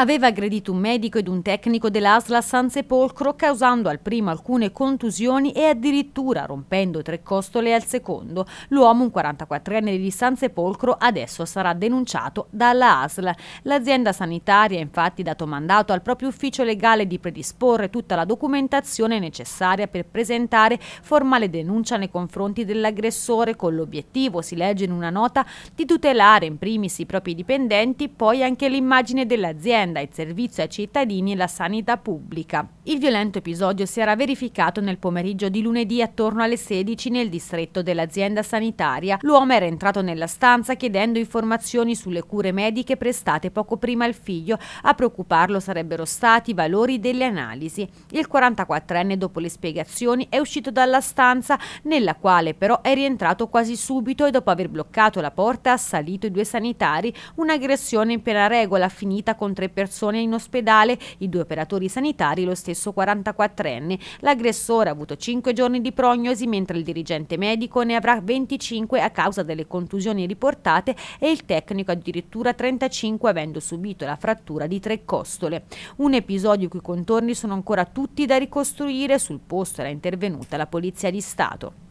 aveva aggredito un medico ed un tecnico dell'Asla San Sepolcro causando al primo alcune contusioni e addirittura rompendo tre costole al secondo. L'uomo, un 44enne di San Sepolcro, adesso sarà denunciato dalla Asla. L'azienda sanitaria ha infatti dato mandato al proprio ufficio legale di predisporre tutta la documentazione necessaria per presentare formale denuncia nei confronti dell'aggressore con l'obiettivo, si legge in una nota, di tutelare in primis i propri dipendenti, poi anche l'immagine dell'azienda l'azienda il servizio ai cittadini e la sanità pubblica. Il violento episodio si era verificato nel pomeriggio di lunedì attorno alle 16 nel distretto dell'azienda sanitaria. L'uomo era entrato nella stanza chiedendo informazioni sulle cure mediche prestate poco prima al figlio. A preoccuparlo sarebbero stati i valori delle analisi. Il 44enne dopo le spiegazioni è uscito dalla stanza nella quale però è rientrato quasi subito e dopo aver bloccato la porta ha assalito i due sanitari, un'aggressione in piena regola finita con tre persone persone in ospedale, i due operatori sanitari lo stesso 44enne. L'aggressore ha avuto 5 giorni di prognosi, mentre il dirigente medico ne avrà 25 a causa delle contusioni riportate e il tecnico addirittura 35 avendo subito la frattura di tre costole. Un episodio i cui contorni sono ancora tutti da ricostruire, sul posto era intervenuta la Polizia di Stato.